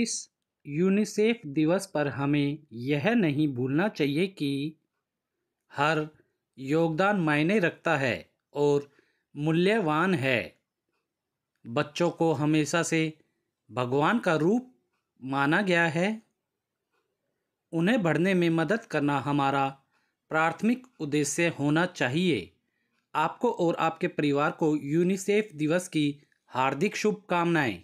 इस यूनिसेफ दिवस पर हमें यह नहीं भूलना चाहिए कि हर योगदान मायने रखता है और मूल्यवान है बच्चों को हमेशा से भगवान का रूप माना गया है उन्हें बढ़ने में मदद करना हमारा प्राथमिक उद्देश्य होना चाहिए आपको और आपके परिवार को यूनिसेफ दिवस की हार्दिक शुभकामनाएं